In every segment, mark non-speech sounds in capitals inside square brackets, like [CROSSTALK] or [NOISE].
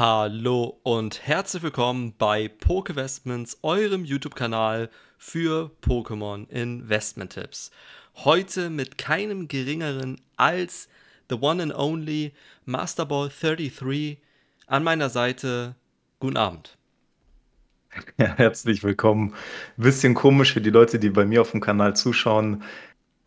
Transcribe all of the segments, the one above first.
Hallo und herzlich willkommen bei Pokevestments, eurem YouTube-Kanal für Pokémon Investment Tipps. Heute mit keinem geringeren als The One and Only Master Ball 33 an meiner Seite. Guten Abend. Ja, [LAUGHS] herzlich willkommen. Bisschen komisch für die Leute, die bei mir auf dem Kanal zuschauen.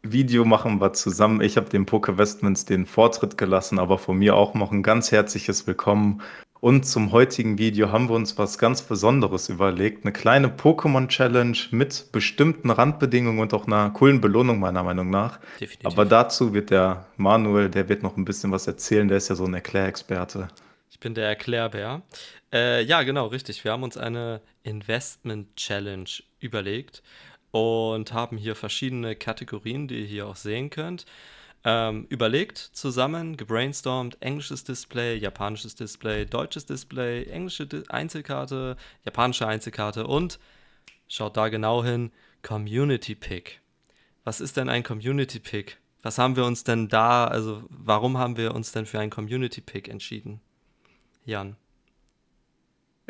Video machen wir zusammen. Ich habe dem Pokevestments den Vortritt gelassen, aber von mir auch noch ein ganz herzliches Willkommen. Und zum heutigen Video haben wir uns was ganz Besonderes überlegt. Eine kleine Pokémon-Challenge mit bestimmten Randbedingungen und auch einer coolen Belohnung meiner Meinung nach. Definitiv. Aber dazu wird der Manuel, der wird noch ein bisschen was erzählen. Der ist ja so ein Erklärexperte. Ich bin der Erklärbär. Äh, ja, genau, richtig. Wir haben uns eine Investment-Challenge überlegt und haben hier verschiedene Kategorien, die ihr hier auch sehen könnt ähm, überlegt, zusammen, gebrainstormt, englisches Display, japanisches Display, deutsches Display, englische Di Einzelkarte, japanische Einzelkarte und schaut da genau hin, Community Pick. Was ist denn ein Community Pick? Was haben wir uns denn da, also warum haben wir uns denn für einen Community Pick entschieden? Jan.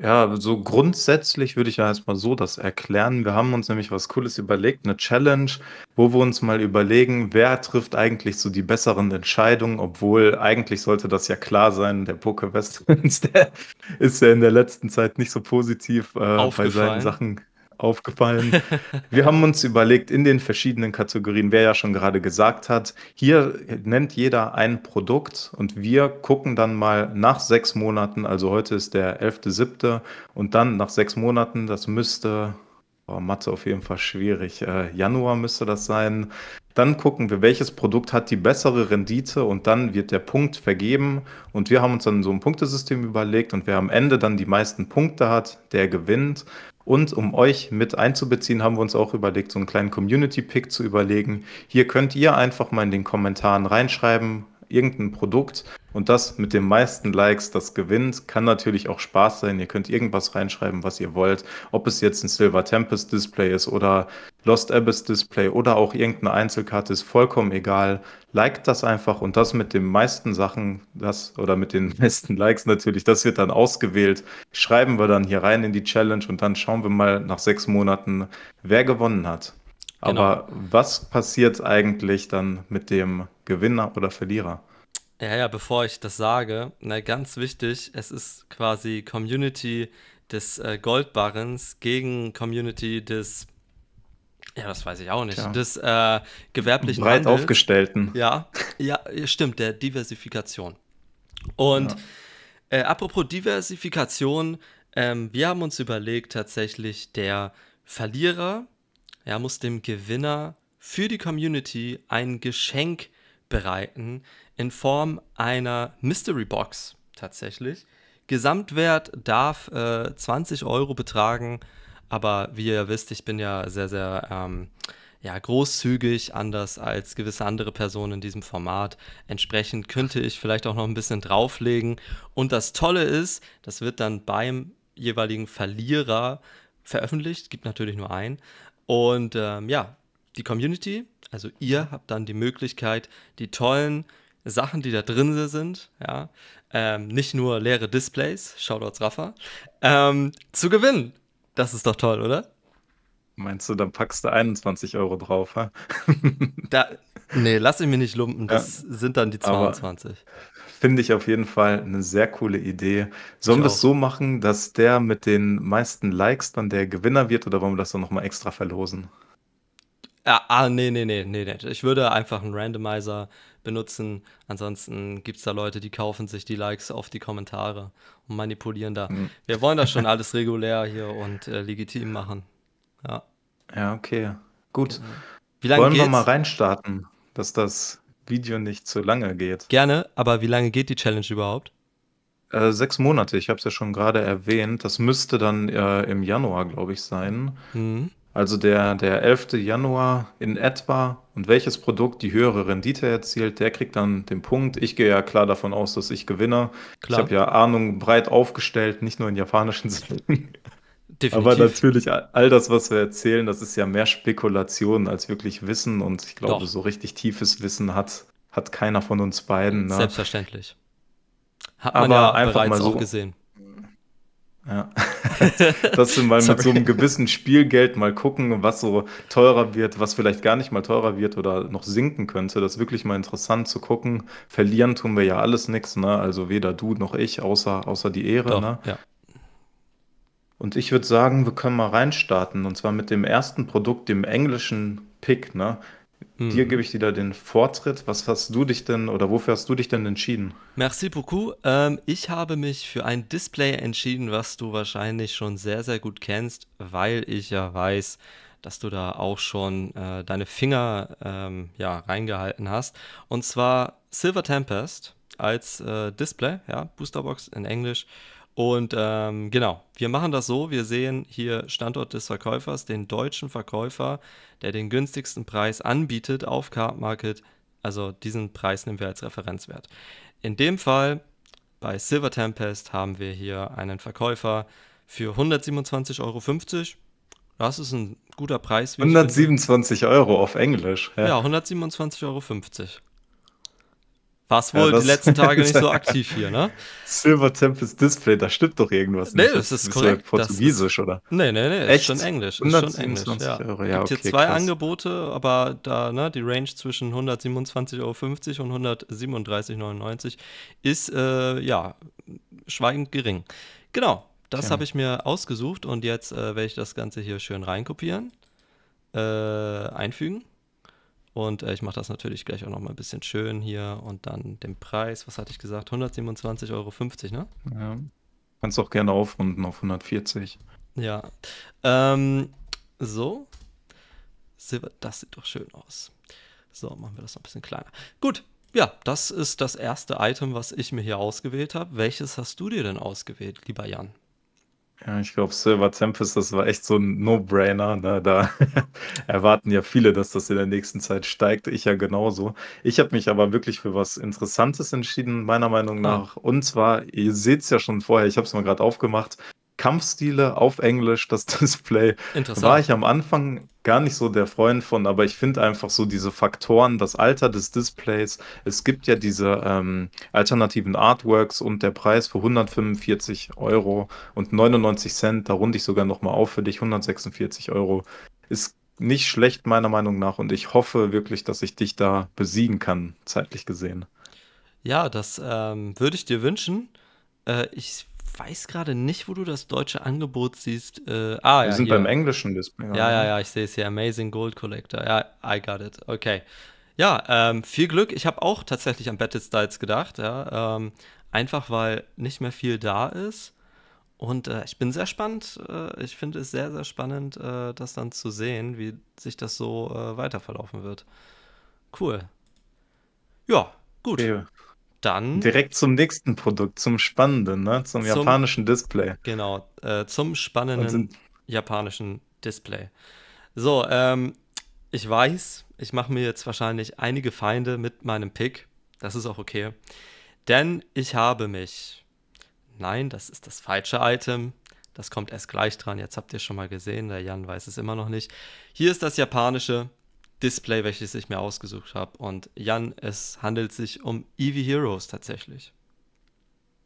Ja, so grundsätzlich würde ich ja erstmal so das erklären. Wir haben uns nämlich was Cooles überlegt, eine Challenge, wo wir uns mal überlegen, wer trifft eigentlich so die besseren Entscheidungen, obwohl eigentlich sollte das ja klar sein, der Poker Westerns, [LAUGHS] ist ja in der letzten Zeit nicht so positiv äh, bei seinen Sachen aufgefallen. Wir haben uns überlegt, in den verschiedenen Kategorien, wer ja schon gerade gesagt hat, hier nennt jeder ein Produkt und wir gucken dann mal nach sechs Monaten, also heute ist der 11.7. und dann nach sechs Monaten, das müsste, oh, Mathe auf jeden Fall schwierig, äh, Januar müsste das sein. Dann gucken wir, welches Produkt hat die bessere Rendite und dann wird der Punkt vergeben. Und wir haben uns dann so ein Punktesystem überlegt und wer am Ende dann die meisten Punkte hat, der gewinnt. Und um euch mit einzubeziehen, haben wir uns auch überlegt, so einen kleinen Community-Pick zu überlegen. Hier könnt ihr einfach mal in den Kommentaren reinschreiben, irgendein Produkt und das mit den meisten Likes, das gewinnt, kann natürlich auch Spaß sein. Ihr könnt irgendwas reinschreiben, was ihr wollt. Ob es jetzt ein Silver Tempest Display ist oder Lost Abyss Display oder auch irgendeine Einzelkarte, ist vollkommen egal. Liked das einfach und das mit den meisten Sachen, das oder mit den [LAUGHS] meisten Likes natürlich, das wird dann ausgewählt. Schreiben wir dann hier rein in die Challenge und dann schauen wir mal nach sechs Monaten, wer gewonnen hat. Genau. Aber was passiert eigentlich dann mit dem Gewinner oder Verlierer? Ja, ja, bevor ich das sage, na, ne, ganz wichtig, es ist quasi Community des äh, Goldbarrens gegen Community des, ja, das weiß ich auch nicht, ja. des äh, gewerblichen Breit Handels. aufgestellten. Ja, ja, stimmt, der Diversifikation. Und ja. Äh, apropos Diversifikation, ähm, wir haben uns überlegt, tatsächlich der Verlierer ja, muss dem Gewinner für die Community ein Geschenk bereiten in Form einer Mystery Box tatsächlich. Gesamtwert darf äh, 20 Euro betragen, aber wie ihr wisst, ich bin ja sehr, sehr ähm, ja, großzügig, anders als gewisse andere Personen in diesem Format. Entsprechend könnte ich vielleicht auch noch ein bisschen drauflegen. Und das Tolle ist, das wird dann beim jeweiligen Verlierer veröffentlicht, gibt natürlich nur einen, und ähm, ja, die Community, also ihr habt dann die Möglichkeit, die tollen Sachen, die da drin sind, ja, ähm, nicht nur leere Displays, Shoutouts Rafa, ähm, zu gewinnen. Das ist doch toll, oder? Meinst du, dann packst du 21 Euro drauf, ha? da, nee, lass ich mich nicht lumpen, das ja, sind dann die 22. Aber, Finde ich auf jeden Fall eine sehr coole Idee. Sollen wir es so machen, dass der mit den meisten Likes dann der Gewinner wird oder wollen wir das dann nochmal extra verlosen? Ah, ah, nee, nee, nee, nee, nee. Ich würde einfach einen Randomizer benutzen. Ansonsten gibt es da Leute, die kaufen sich die Likes auf die Kommentare und manipulieren da. Hm. Wir wollen das schon [LAUGHS] alles regulär hier und äh, legitim machen. Ja, Ja, okay. Gut. Wie lange Wollen wir mal reinstarten, dass das Video nicht zu lange geht. Gerne, aber wie lange geht die Challenge überhaupt? Äh, sechs Monate, ich habe es ja schon gerade erwähnt. Das müsste dann äh, im Januar, glaube ich, sein. Mhm. Also der, der 11. Januar in etwa. Und welches Produkt die höhere Rendite erzielt, der kriegt dann den Punkt. Ich gehe ja klar davon aus, dass ich gewinne. Klar. Ich habe ja Ahnung breit aufgestellt, nicht nur in japanischen Sitten. [LAUGHS] Definitiv. Aber natürlich, all das, was wir erzählen, das ist ja mehr Spekulation als wirklich Wissen. Und ich glaube, Doch. so richtig tiefes Wissen hat, hat keiner von uns beiden. Ne? Selbstverständlich. Hat man Aber ja einfach mal so gesehen. Ja. [LAUGHS] Dass wir mal mit so einem gewissen Spielgeld mal gucken, was so teurer wird, was vielleicht gar nicht mal teurer wird oder noch sinken könnte. Das ist wirklich mal interessant zu gucken. Verlieren tun wir ja alles nichts, ne? Also weder du noch ich, außer, außer die Ehre, Doch, ne? Ja. Und ich würde sagen, wir können mal reinstarten. Und zwar mit dem ersten Produkt, dem englischen Pick. Ne? Mmh. Dir mhm. gebe ich wieder den Vortritt. Was hast du dich denn oder wofür hast du dich denn entschieden? Merci beaucoup. Ähm, ich habe mich für ein Display entschieden, was du wahrscheinlich schon sehr, sehr gut kennst, weil ich ja weiß, dass du da auch schon äh, deine Finger ähm, ja, reingehalten hast. Und zwar Silver Tempest als äh, Display, ja, Boosterbox in Englisch. Und ähm, genau, wir machen das so, wir sehen hier Standort des Verkäufers, den deutschen Verkäufer, der den günstigsten Preis anbietet auf Card Market. Also diesen Preis nehmen wir als Referenzwert. In dem Fall bei Silver Tempest haben wir hier einen Verkäufer für 127,50 Euro. Das ist ein guter Preis. 127 Euro auf Englisch. Ja, ja 127,50 Euro. Warst wohl ja, die letzten Tage nicht so [LAUGHS] aktiv hier, ne? Silver Tempest Display, da stimmt doch irgendwas nee, nicht. Nee, das ist das korrekt. Portugiesisch, ist, oder? Nee, nee, nee, Echt? ist schon Englisch. Ist schon Englisch, ja. Euro, ja. Gibt okay, hier zwei krass. Angebote, aber da, ne, die Range zwischen 127,50 Euro und 137,99 ist, äh, ja, schweigend gering. Genau, das ja. habe ich mir ausgesucht und jetzt äh, werde ich das Ganze hier schön reinkopieren, äh, einfügen und äh, ich mache das natürlich gleich auch nochmal ein bisschen schön hier und dann den Preis, was hatte ich gesagt, 127,50 Euro, ne? Ja. Kannst auch gerne aufrunden auf 140. Ja. Ähm, so. Silber, das sieht doch schön aus. So, machen wir das noch ein bisschen kleiner. Gut, ja, das ist das erste Item, was ich mir hier ausgewählt habe. Welches hast du dir denn ausgewählt, lieber Jan? Ja, ich glaube, Silver Tempest, das war echt so ein No-Brainer. Ne? Da [LAUGHS] erwarten ja viele, dass das in der nächsten Zeit steigt. Ich ja genauso. Ich habe mich aber wirklich für was Interessantes entschieden, meiner Meinung nach. Und zwar, ihr seht es ja schon vorher, ich habe es mal gerade aufgemacht, Kampfstile auf Englisch, das [LAUGHS] Display. Interessant. War ich am Anfang gar nicht so der Freund von, aber ich finde einfach so diese Faktoren, das Alter des Displays. Es gibt ja diese ähm, alternativen Artworks und der Preis für 145 Euro und 99 Cent, da runde ich sogar nochmal auf für dich, 146 Euro, ist nicht schlecht meiner Meinung nach und ich hoffe wirklich, dass ich dich da besiegen kann, zeitlich gesehen. Ja, das ähm, würde ich dir wünschen. Äh, ich weiß gerade nicht, wo du das deutsche Angebot siehst. Äh, ah, Wir ja, sind hier. beim englischen Display. Ja, ja, ja, ich sehe es hier. Amazing Gold Collector. Ja, I got it. Okay. Ja, ähm, viel Glück. Ich habe auch tatsächlich an Battle Styles gedacht. Ja, ähm, einfach weil nicht mehr viel da ist. Und äh, ich bin sehr spannend. Äh, ich finde es sehr, sehr spannend, äh, das dann zu sehen, wie sich das so äh, weiterverlaufen wird. Cool. Ja, gut. Okay dann. Direkt zum nächsten Produkt, zum spannenden, ne? zum, zum japanischen Display. Genau, äh, zum spannenden japanischen Display. So, ähm, ich weiß, ich mache mir jetzt wahrscheinlich einige Feinde mit meinem Pick. Das ist auch okay. Denn ich habe mich. Nein, das ist das falsche Item. Das kommt erst gleich dran. Jetzt habt ihr schon mal gesehen. Der Jan weiß es immer noch nicht. Hier ist das japanische Display, welches ich mir ausgesucht habe. Und Jan, es handelt sich um Eevee Heroes tatsächlich.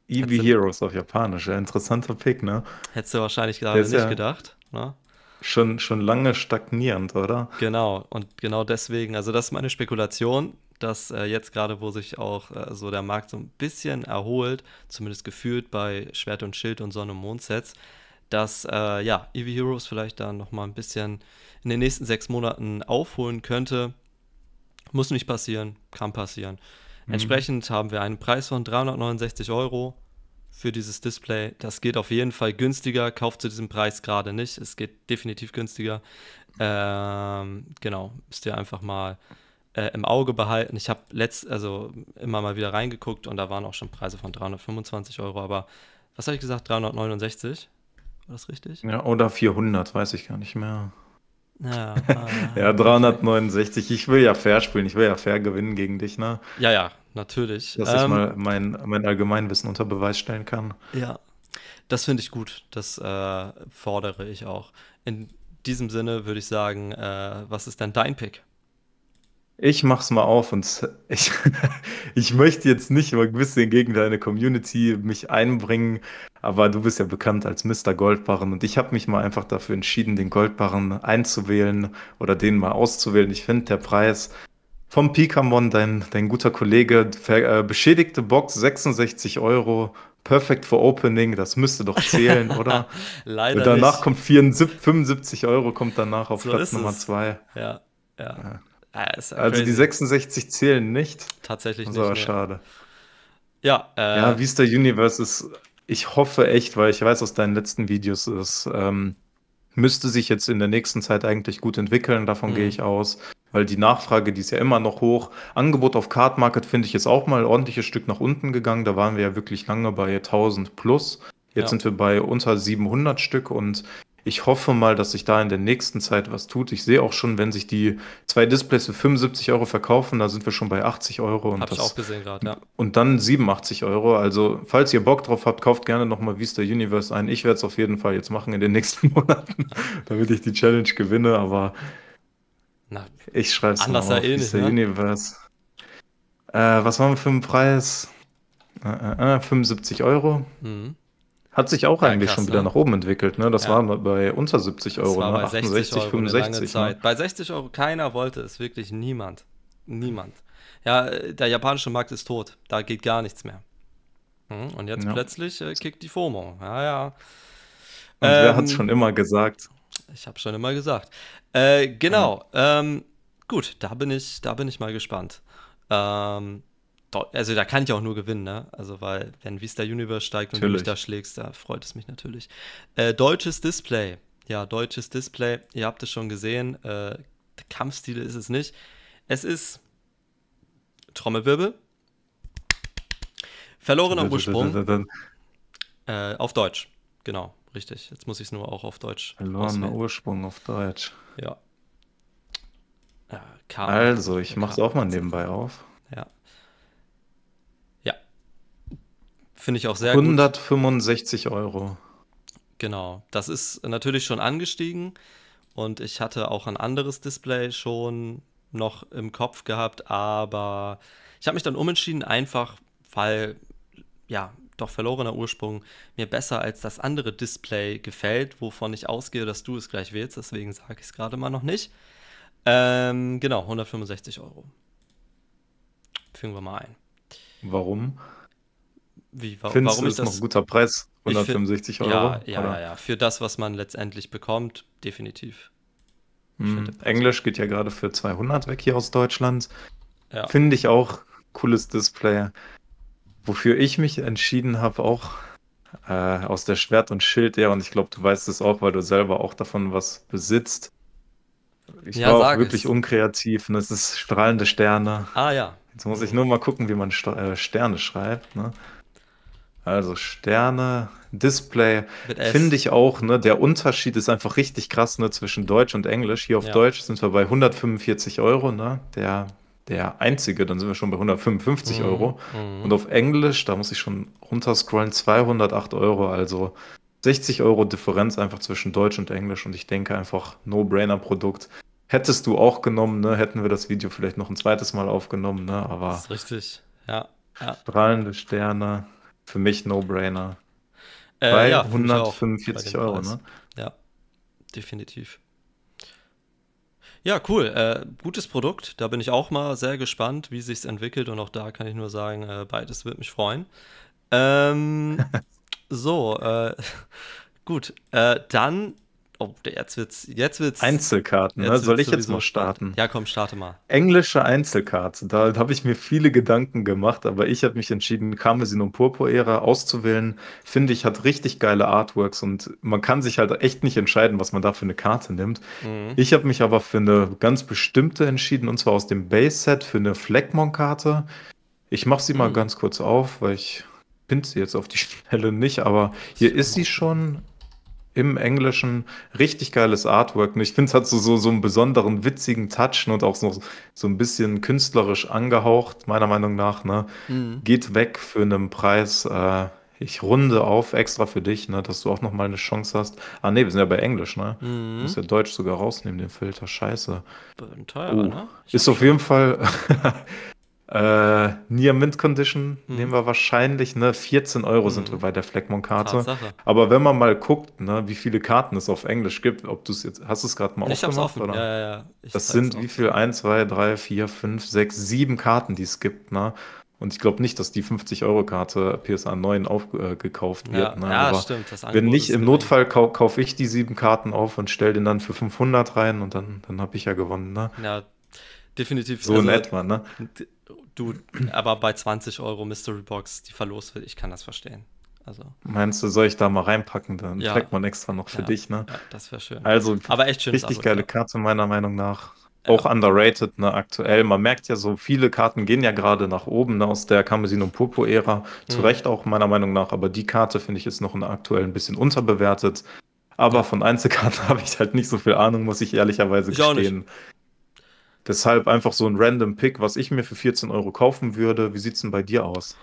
Eevee Heroes auf Japanisch, ein interessanter Pick, ne? Hättest du wahrscheinlich gerade nicht ja gedacht, ne? Schon, schon lange stagnierend, oder? Genau, und genau deswegen, also das ist meine Spekulation, dass äh, jetzt gerade, wo sich auch äh, so der Markt so ein bisschen erholt, zumindest gefühlt bei Schwert und Schild und Sonne und Mond Sets, dass äh, ja, Eevee Heroes vielleicht da nochmal ein bisschen in den nächsten sechs Monaten aufholen könnte. Muss nicht passieren, kann passieren. Mhm. Entsprechend haben wir einen Preis von 369 Euro für dieses Display. Das geht auf jeden Fall günstiger. Kauft zu diesem Preis gerade nicht. Es geht definitiv günstiger. Ähm, genau, müsst ihr einfach mal äh, im Auge behalten. Ich habe letzt, also immer mal wieder reingeguckt und da waren auch schon Preise von 325 Euro, aber was habe ich gesagt? 369? War das richtig? Ja, oder 400, weiß ich gar nicht mehr. Ja, äh, [LAUGHS] ja 369. Ich will ja fair spielen, ich will ja fair gewinnen gegen dich, ne? Ja, ja, natürlich. Dass ähm, ich mal ähm, mein, mein Allgemeinwissen unter Beweis stellen kann. Ja, das finde ich gut. Das äh, fordere ich auch. In diesem Sinne würde ich sagen, äh, was ist denn dein Pick? Ich mach's mal auf und ich, [LAUGHS] ich möchte jetzt nicht ein bisschen gegen deine Community mich einbringen, aber du bist ja bekannt als Mr. Goldbarren und ich habe mich mal einfach dafür entschieden, den Goldbarren einzuwählen oder den mal auszuwählen. Ich finde, der Preis vom Pikamon, dein, dein guter Kollege, ver, äh, beschädigte Box 66 Euro, perfect for opening, das müsste doch zählen, oder? [LAUGHS] Leider. Und danach nicht. kommt 74, 75 Euro, kommt danach auf so Platz Nummer 2. Ja, ja. ja. Ah, also crazy. die 66 zählen nicht. Tatsächlich also nicht. Das war aber schade. Ja, äh, ja, Vista Universe ist, ich hoffe echt, weil ich weiß aus deinen letzten Videos, es ähm, müsste sich jetzt in der nächsten Zeit eigentlich gut entwickeln, davon mhm. gehe ich aus, weil die Nachfrage, die ist ja immer noch hoch. Angebot auf Card Market finde ich jetzt auch mal ein ordentliches Stück nach unten gegangen, da waren wir ja wirklich lange bei 1000 plus. Jetzt ja. sind wir bei unter 700 Stück und ich hoffe mal, dass sich da in der nächsten Zeit was tut. Ich sehe auch schon, wenn sich die zwei Displays für 75 Euro verkaufen, da sind wir schon bei 80 Euro. Und Hab das, ich auch gesehen gerade, ja. Und dann 87 Euro. Also, falls ihr Bock drauf habt, kauft gerne nochmal Vista Universe ein. Ich werde es auf jeden Fall jetzt machen in den nächsten [LAUGHS] Monaten, damit ich die Challenge gewinne, aber Na, ich schreibe es Anders auf, ähnlich, Vista ne? Universe. Äh, was haben wir für einen Preis? Äh, äh, 75 äh, Euro. Mhm. Hat sich auch ja, eigentlich krass, schon wieder ne? nach oben entwickelt. Ne? Das ja. war bei unter 70 Euro, ne? 68, Euro 65. Ne? Bei 60 ne? Euro, keiner wollte es, wirklich niemand. Niemand. Ja, der japanische Markt ist tot. Da geht gar nichts mehr. Hm, und jetzt ja. plötzlich äh, kickt die FOMO. Ja, ja. Und ähm, wer hat es schon immer gesagt? Ich habe schon immer gesagt. Äh, genau. Ähm, gut, da bin ich, da bin ich mal gespannt. Ähm, also da kann ich auch nur gewinnen, ne? Also weil, wenn Vista Universe steigt und natürlich. du mich da schlägst, da freut es mich natürlich. Äh, deutsches Display. Ja, deutsches Display. Ihr habt es schon gesehen. Äh, Kampfstile ist es nicht. Es ist Trommelwirbel. Verlorener Ursprung. äh, auf Deutsch. Genau, richtig. Jetzt muss ich es nur auch auf Deutsch. Verlorener Ursprung auf Deutsch. Ja. ja äh, also, ich äh, mach's auch mal nebenbei auf. Finde ich auch sehr 165 gut. 165 Euro. Genau, das ist natürlich schon angestiegen und ich hatte auch ein anderes Display schon noch im Kopf gehabt, aber ich habe mich dann umentschieden, einfach weil, ja, doch verlorener Ursprung mir besser als das andere Display gefällt, wovon ich ausgehe, dass du es gleich willst, deswegen sage ich es gerade mal noch nicht. Ähm, genau, 165 Euro. Fügen wir mal ein. Warum? Wie, wa Findest warum ist das? noch ein guter Preis, 165 find, Euro. Ja, ja, oder? ja, für das, was man letztendlich bekommt, definitiv. Hm, Englisch geht ja gerade für 200 weg hier aus Deutschland. Ja. Finde ich auch cooles Display. Wofür ich mich entschieden habe, auch äh, aus der Schwert- und Schild-Ära, und ich glaube, du weißt es auch, weil du selber auch davon was besitzt. Ich ja, war auch wirklich es. unkreativ und es ist strahlende Sterne. Ah ja. Jetzt muss ich nur mal gucken, wie man äh, Sterne schreibt. Ne? Also Sterne, Display, finde ich auch. Ne, der Unterschied ist einfach richtig krass ne, zwischen Deutsch und Englisch. Hier auf ja. Deutsch sind wir bei 145 Euro, ne, der, der einzige, dann sind wir schon bei 155 mhm. Euro. Mhm. Und auf Englisch, da muss ich schon runterscrollen, 208 Euro. Also 60 Euro Differenz einfach zwischen Deutsch und Englisch. Und ich denke einfach, No-Brainer-Produkt. Hättest du auch genommen, ne? hätten wir das Video vielleicht noch ein zweites Mal aufgenommen. Ne? Aber das ist richtig, ja. ja. Strahlende Sterne. Für mich No-Brainer. Äh, bei ja, 145 bei Euro, ne? Ja, definitiv. Ja, cool. Äh, gutes Produkt. Da bin ich auch mal sehr gespannt, wie sich entwickelt. Und auch da kann ich nur sagen, äh, beides wird mich freuen. Ähm, [LAUGHS] so, äh, [LAUGHS] gut. Äh, dann Oh, jetzt wird's. Jetzt wird's Einzelkarten, jetzt ne? Soll ich jetzt mal starten? Ja, komm, starte mal. Englische Einzelkarte. Da habe ich mir viele Gedanken gemacht, aber ich habe mich entschieden, Karmesin und Purpur-Ära auszuwählen. Finde ich, hat richtig geile Artworks und man kann sich halt echt nicht entscheiden, was man da für eine Karte nimmt. Mhm. Ich habe mich aber für eine ganz bestimmte entschieden und zwar aus dem Base-Set für eine Fleckmon-Karte. Ich mache sie mhm. mal ganz kurz auf, weil ich finde sie jetzt auf die [LAUGHS] Schnelle nicht, aber hier ist sie schon im Englischen richtig geiles Artwork. ich finde, es hat so, so, so einen besonderen, witzigen Touch und auch so, so ein bisschen künstlerisch angehaucht, meiner Meinung nach. Ne? Mhm. Geht weg für einen Preis. Äh, ich runde auf extra für dich, ne, dass du auch nochmal eine Chance hast. Ah, nee, wir sind ja bei Englisch, ne? Mhm. Muss ja Deutsch sogar rausnehmen, den Filter. Scheiße. Teuer, oh. ne? ist auf jeden Fall [LAUGHS] Äh, Near Mint Condition mhm. nehmen wir wahrscheinlich, ne? 14 Euro mhm. sind wir bei der Fleckmon-Karte. Aber wenn man mal guckt, ne, wie viele Karten es auf Englisch gibt, ob du es jetzt, hast du es gerade mal ich aufgemacht? Hab's offen. Oder? Ja, ja, ja. Ich das sind wie viel? 1, 2, 3, 4, 5, 6, 7 Karten, die es gibt, ne? Und ich glaube nicht, dass die 50-Euro-Karte PSA 9 aufgekauft äh, wird. Ja, ne? ja Aber stimmt. wenn nicht, im Notfall kau kaufe ich die sieben Karten auf und stelle den dann für 500 rein und dann, dann habe ich ja gewonnen. Ne? Ja, Definitiv. So also, in etwa, ne? Du, aber bei 20 Euro Mystery Box, die verlost wird, ich kann das verstehen. Also. Meinst du, soll ich da mal reinpacken? Dann ja. trägt man extra noch für ja. dich, ne? Ja, das wäre schön. Also, aber echt schön. Richtig Abo, also, geile ja. Karte, meiner Meinung nach. Auch underrated, ne, aktuell. Man merkt ja so, viele Karten gehen ja gerade nach oben, ne, aus der Kamesin und Purpur-Ära. Hm. Zu mhm. Recht auch, meiner Meinung nach. Aber die Karte, finde ich, ist noch aktuell ein bisschen unterbewertet. Aber von Einzelkarten [LAUGHS] habe ich halt nicht so viel Ahnung, muss ich ehrlicherweise ich gestehen. Deshalb einfach so ein random Pick, was ich mir für 14 Euro kaufen würde. Wie sieht es denn bei dir aus?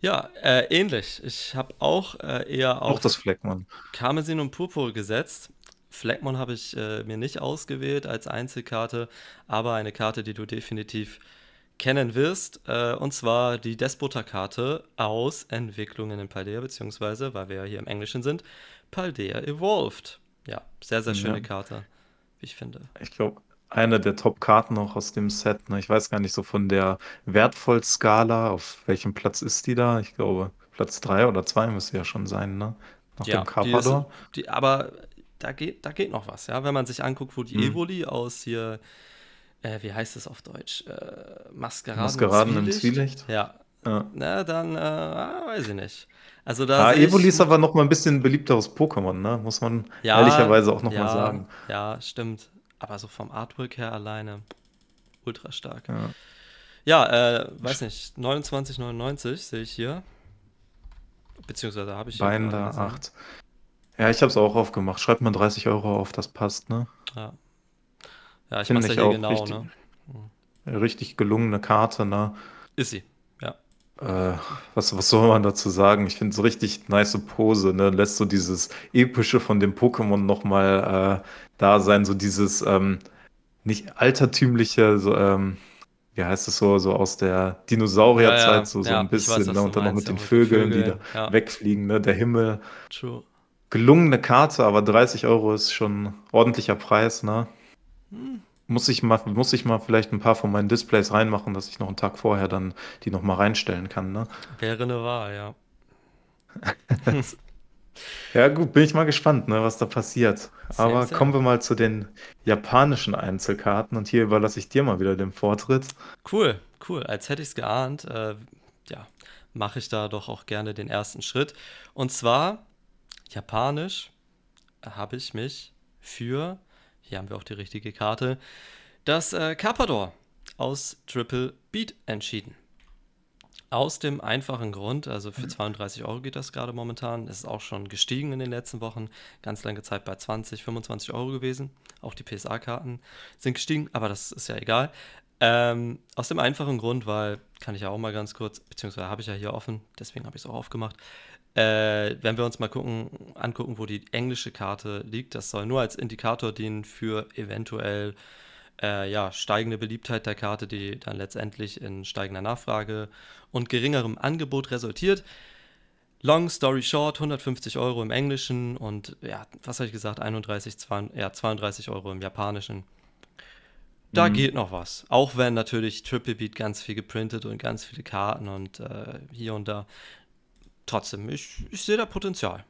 Ja, äh, ähnlich. Ich habe auch äh, eher auf auch das Fleckmann. Karmesin und Purpur gesetzt. Fleckmann habe ich äh, mir nicht ausgewählt als Einzelkarte, aber eine Karte, die du definitiv kennen wirst, äh, und zwar die Despoter-Karte aus Entwicklungen in Paldea, beziehungsweise, weil wir ja hier im Englischen sind, Paldea Evolved. Ja, sehr, sehr schöne ja. Karte, wie ich finde. Ich glaube, eine der Top-Karten auch aus dem Set. Ne? Ich weiß gar nicht, so von der Wertvoll-Skala, auf welchem Platz ist die da? Ich glaube, Platz 3 oder 2 müsste ja schon sein, ne? Nach ja, dem Carpador. Die, die, aber da geht, da geht noch was, ja. Wenn man sich anguckt, wo die hm. Evoli aus hier, äh, wie heißt es auf Deutsch? Äh, Maskeraden, Maskeraden im Zwielicht. Ja. ja. Na, dann äh, weiß ich nicht. Also da ah, Evoli ist aber noch mal ein bisschen beliebteres Pokémon, ne? Muss man ja, ehrlicherweise auch noch ja, mal sagen. Ja, stimmt. Aber so vom Artwork her alleine ultra stark. Ja, ja äh, weiß nicht, 29,99 sehe ich hier. Beziehungsweise habe ich. da 8. Ja, ich habe es auch aufgemacht. Schreibt man 30 Euro auf, das passt, ne? Ja. Ja, ich mache ja hier genau, richtig, ne? Richtig gelungene Karte, ne? Ist sie. Äh, was, was soll man dazu sagen? Ich finde so richtig nice Pose, ne? Lässt so dieses Epische von dem Pokémon nochmal äh, da sein, so dieses ähm, nicht altertümliche, so, ähm, wie heißt es so, so aus der Dinosaurierzeit, ja, ja, so, so ja, ein bisschen, weiß, ne? Und dann noch mit den Vögeln, Vögel, die da wegfliegen, ne? Der Himmel. True. Gelungene Karte, aber 30 Euro ist schon ordentlicher Preis, ne? Hm, muss ich mal, muss ich mal vielleicht ein paar von meinen Displays reinmachen, dass ich noch einen Tag vorher dann die nochmal reinstellen kann. Ne? Wäre eine Wahl, ja. [LAUGHS] ja, gut, bin ich mal gespannt, ne, was da passiert. Sehr, Aber sehr. kommen wir mal zu den japanischen Einzelkarten und hier überlasse ich dir mal wieder den Vortritt. Cool, cool. Als hätte ich es geahnt, äh, ja, mache ich da doch auch gerne den ersten Schritt. Und zwar, japanisch habe ich mich für hier haben wir auch die richtige Karte. Das äh, Carpador aus Triple Beat entschieden. Aus dem einfachen Grund, also für 32 mhm. Euro geht das gerade momentan, Es ist auch schon gestiegen in den letzten Wochen, ganz lange Zeit bei 20, 25 Euro gewesen, auch die PSA-Karten sind gestiegen, aber das ist ja egal. Ähm, aus dem einfachen Grund, weil, kann ich ja auch mal ganz kurz, beziehungsweise habe ich ja hier offen, deswegen habe ich es auch aufgemacht. Äh, wenn wir uns mal gucken, angucken, wo die englische Karte liegt, das soll nur als Indikator dienen für eventuell äh, ja, steigende Beliebtheit der Karte, die dann letztendlich in steigender Nachfrage und geringerem Angebot resultiert. Long story short, 150 Euro im Englischen und ja, was habe ich gesagt, 31, 2, ja, 32 Euro im Japanischen. Da mhm. geht noch was. Auch wenn natürlich Triple Beat ganz viel geprintet und ganz viele Karten und äh, hier und da. Trotzdem, ich, ich sehe da Potenzial.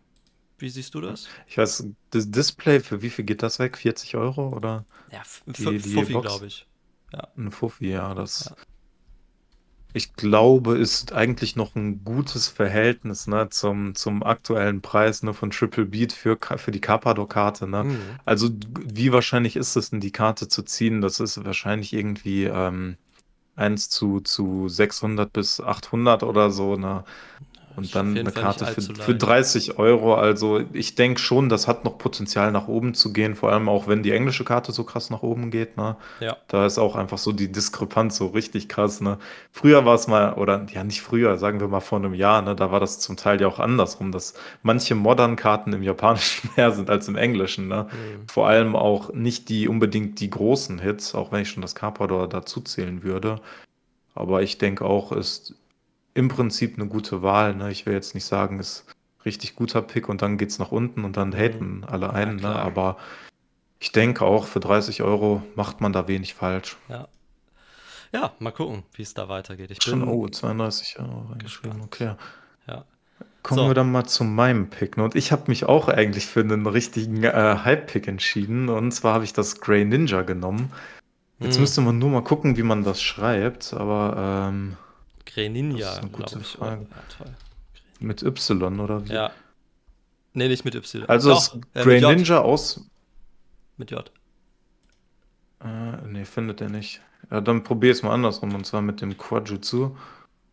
Wie siehst du das? Ich weiß, das Display, für wie viel geht das weg? 40 Euro oder? Ja, für die Fuffi, glaube ich. Ja. Ein Fuffi, ja. Das ja ich glaube, ist eigentlich noch ein gutes Verhältnis ne, zum, zum aktuellen Preis ne, von Triple Beat für, für die Carpador-Karte. Ne? Mhm. Also wie wahrscheinlich ist es denn, die Karte zu ziehen? Das ist wahrscheinlich irgendwie ähm, 1 zu, zu 600 bis 800 oder so. Ne? und dann eine Karte für, für 30 Euro. Also ich denke schon, das hat noch Potenzial nach oben zu gehen, vor allem auch wenn die englische Karte so krass nach oben geht. Ne? Ja. Da ist auch einfach so die Diskrepanz so richtig krass. Ne? Früher war es mal, oder ja nicht früher, sagen wir mal vor einem Jahr, ne? da war das zum Teil ja auch andersrum, dass manche Modern-Karten im Japanischen [LAUGHS] mehr sind als im Englischen. Ne? Mhm. Vor allem auch nicht die unbedingt die großen Hits, auch wenn ich schon das Carpador dazu zählen würde. Aber ich denke auch, ist im Prinzip eine gute Wahl. Ne? Ich will jetzt nicht sagen, ist richtig guter Pick und dann geht es nach unten und dann mhm. haten alle einen. Ja, ne? Aber ich denke auch, für 30 Euro macht man da wenig falsch. Ja. Ja, mal gucken, wie es da weitergeht. Ich Schon, bin oh, 32 Euro reingeschrieben, okay. Ja. Kommen so. wir dann mal zu meinem Pick. Ne? Und ich habe mich auch eigentlich für einen richtigen äh, Hype-Pick entschieden. Und zwar habe ich das Grey Ninja genommen. Jetzt hm. müsste man nur mal gucken, wie man das schreibt. Aber ähm, Greninja, glaube ich. Frage. Ja, toll. Mit Y oder wie? Ja. Nee, nicht mit Y. Also Doch, ist äh, aus. Mit J. Äh, nee, findet er nicht. Ja, dann probier es mal andersrum und zwar mit dem Quajutsu.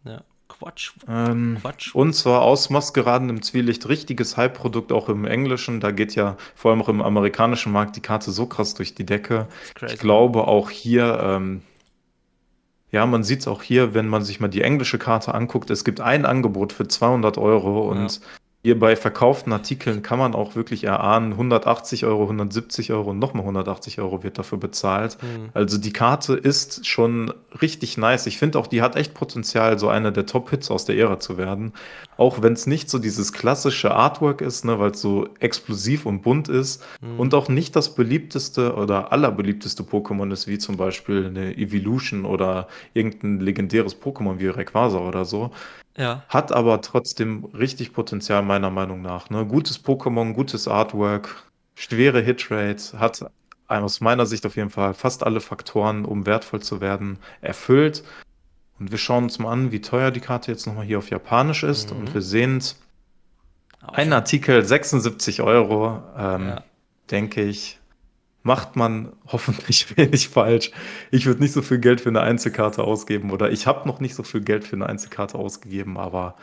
Ja. Quatsch. Ähm, Quatsch. Und zwar aus Maskeraden im Zwielicht, richtiges Hype-Produkt auch im Englischen. Da geht ja vor allem auch im amerikanischen Markt die Karte so krass durch die Decke. Ich glaube auch hier ähm, ja, man sieht es auch hier, wenn man sich mal die englische Karte anguckt. Es gibt ein Angebot für 200 Euro und ja hier bei verkauften Artikeln kann man auch wirklich erahnen, 180 Euro, 170 Euro und nochmal 180 Euro wird dafür bezahlt. Mhm. Also die Karte ist schon richtig nice. Ich finde auch, die hat echt Potenzial, so eine der Top-Hits aus der Ära zu werden. Auch wenn es nicht so dieses klassische Artwork ist, ne, weil es so explosiv und bunt ist mhm. und auch nicht das beliebteste oder allerbeliebteste Pokémon ist, wie zum Beispiel eine Evolution oder irgendein legendäres Pokémon wie Rayquaza oder so. Ja. Hat aber trotzdem richtig Potenzial, meiner Meinung nach. Ne? Gutes Pokémon, gutes Artwork, schwere Hitrate, hat aus meiner Sicht auf jeden Fall fast alle Faktoren, um wertvoll zu werden, erfüllt. Und wir schauen uns mal an, wie teuer die Karte jetzt nochmal hier auf Japanisch ist. Mhm. Und wir sehen Ein Artikel, 76 Euro, ähm, ja. denke ich macht man hoffentlich [LAUGHS] wenig falsch. Ich würde nicht so viel Geld für eine Einzelkarte ausgeben oder ich habe noch nicht so viel Geld für eine Einzelkarte ausgegeben, aber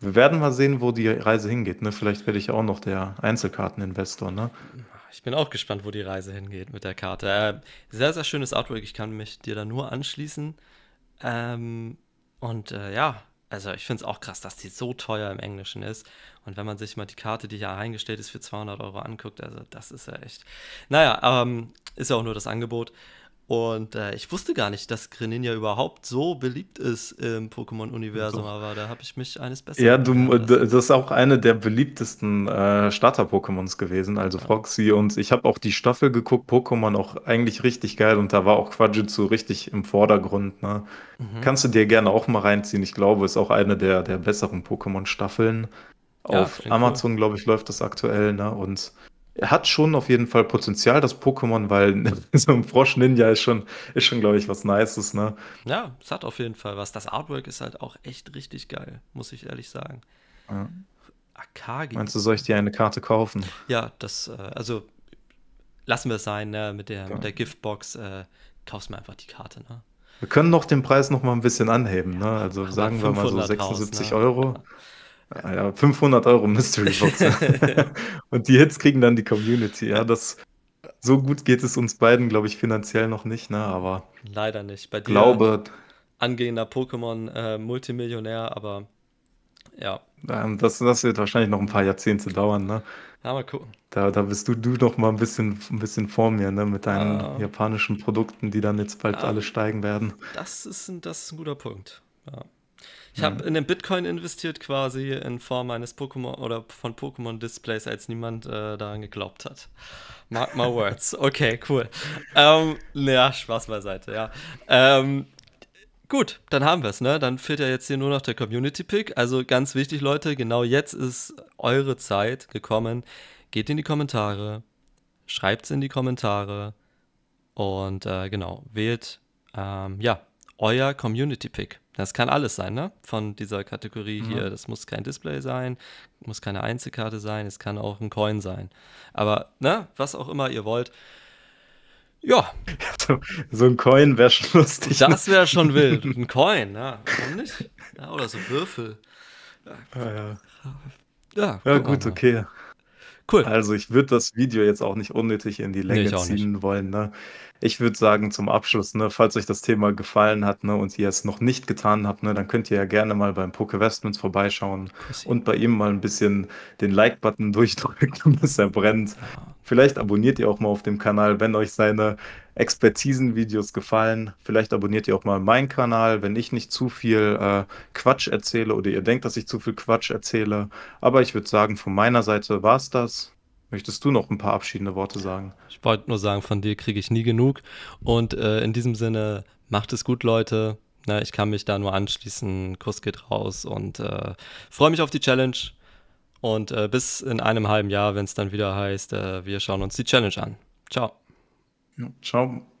wir werden mal sehen, wo die Reise hingeht. Ne? Vielleicht werde ich auch noch der Einzelkarteninvestor. Ne? Ich bin auch gespannt, wo die Reise hingeht mit der Karte. Äh, sehr, sehr schönes Artwork. Ich kann mich dir da nur anschließen. Ähm, und äh, ja, also ich finde es auch krass, dass die so teuer im Englischen ist. Und wenn man sich mal die Karte, die hier eingestellt ist, für 200 Euro anguckt, also das ist ja echt. Naja, ähm, ist ja auch nur das Angebot. Und äh, ich wusste gar nicht, dass Greninja überhaupt so beliebt ist im Pokémon-Universum, aber da habe ich mich eines Besseren. Ja, du, das ist auch eine der beliebtesten äh, Starter-Pokémons gewesen, also ja. Foxy. Und ich habe auch die Staffel geguckt, Pokémon auch eigentlich richtig geil und da war auch Quajutsu richtig im Vordergrund. Ne? Mhm. Kannst du dir gerne auch mal reinziehen. Ich glaube, ist auch eine der, der besseren Pokémon-Staffeln. Ja, Auf Amazon, cool. glaube ich, läuft das aktuell. Ne? Und er hat schon auf jeden Fall Potenzial, das Pokémon, weil [LAUGHS] so ein Frosch-Ninja ist schon, ist schon glaube ich, was Nices, ne? Ja, es hat auf jeden Fall was. Das Artwork ist halt auch echt richtig geil, muss ich ehrlich sagen. Ja. Akagi. Meinst du, soll ich dir eine Karte kaufen? Ja, das, äh, also lassen wir es sein, ne? mit, der, ja. mit genau. der Giftbox äh, kaufst mir einfach die Karte, ne? Wir können noch den Preis noch mal ein bisschen anheben, ne? ja, ne? Also sagen wir mal so 76 raus, ne? Euro. Ja. [LAUGHS] Alter, 500 Euro Mystery Box. [LAUGHS] und die Hits kriegen dann die Community. Ja, das so gut geht es uns beiden, glaube ich, finanziell noch nicht, ne? Aber leider nicht. Bei dir glaube angehender Pokémon äh, Multimillionär, aber ja. Das, das wird wahrscheinlich noch ein paar Jahrzehnte dauern, ne? Ja, mal gucken. Da, da bist du, du noch mal ein bisschen, ein bisschen vor mir, ne? Mit deinen ah. japanischen Produkten, die dann jetzt bald ah. alle steigen werden. Das ist, ein, das ist ein guter Punkt. Ja. Ich habe mhm. in den Bitcoin investiert quasi in Form eines Pokémon oder von Pokémon-Displays, als niemand äh, daran geglaubt hat. Mark my words. [LAUGHS] Okay, cool. ähm, ja, Spaß beiseite, ja. Ähm, Gut, dann haben wir es, ne? Dann fehlt ja jetzt hier nur noch der Community Pick. Also ganz wichtig, Leute, genau jetzt ist eure Zeit gekommen. Geht in die Kommentare, schreibt es in die Kommentare und äh, genau, wählt ähm, ja, euer Community Pick. Das kann alles sein, ne? Von dieser Kategorie mhm. hier. Das muss kein Display sein, muss keine Einzelkarte sein, es kann auch ein Coin sein. Aber, ne? Was auch immer ihr wollt. Ja. So, [LAUGHS] so ein Coin wäre schon lustig. Das ne? wäre schon wild. Ein Coin, ne? Warum nicht? Ja, oder so Würfel. Ah, ja, ja. ja, ja gut, okay. Cool. Also ich würde das Video jetzt auch nicht unnötig in die Länge nee, ziehen wollen. Ne? Ich würde sagen, zum Abschluss, ne, falls euch das Thema gefallen hat ne, und ihr es noch nicht getan habt, ne, dann könnt ihr ja gerne mal beim Poke Westmans vorbeischauen Chrissy. und bei ihm mal ein bisschen den Like-Button [LAUGHS] durchdrücken, bis er brennt. Vielleicht abonniert ihr auch mal auf dem Kanal, wenn euch seine Expertisen-Videos gefallen, vielleicht abonniert ihr auch mal meinen Kanal, wenn ich nicht zu viel äh, Quatsch erzähle oder ihr denkt, dass ich zu viel Quatsch erzähle. Aber ich würde sagen, von meiner Seite war es das. Möchtest du noch ein paar abschiedende Worte sagen? Ich wollte nur sagen, von dir kriege ich nie genug. Und äh, in diesem Sinne, macht es gut, Leute. Na, ne, ich kann mich da nur anschließen. Kuss geht raus und äh, freue mich auf die Challenge. Und äh, bis in einem halben Jahr, wenn es dann wieder heißt, äh, wir schauen uns die Challenge an. Ciao. Ciao.